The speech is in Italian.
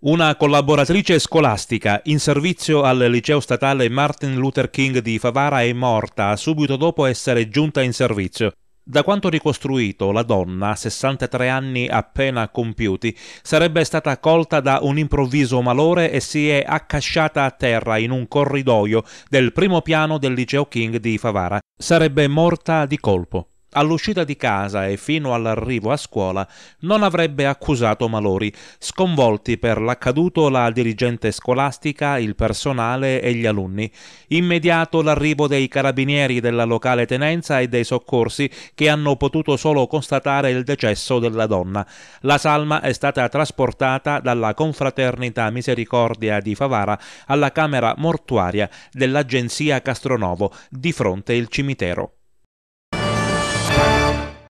Una collaboratrice scolastica in servizio al liceo statale Martin Luther King di Favara è morta subito dopo essere giunta in servizio. Da quanto ricostruito, la donna, 63 anni appena compiuti, sarebbe stata colta da un improvviso malore e si è accasciata a terra in un corridoio del primo piano del liceo King di Favara. Sarebbe morta di colpo. All'uscita di casa e fino all'arrivo a scuola non avrebbe accusato Malori, sconvolti per l'accaduto la dirigente scolastica, il personale e gli alunni. Immediato l'arrivo dei carabinieri della locale tenenza e dei soccorsi che hanno potuto solo constatare il decesso della donna. La salma è stata trasportata dalla confraternita Misericordia di Favara alla camera mortuaria dell'agenzia Castronovo di fronte il cimitero.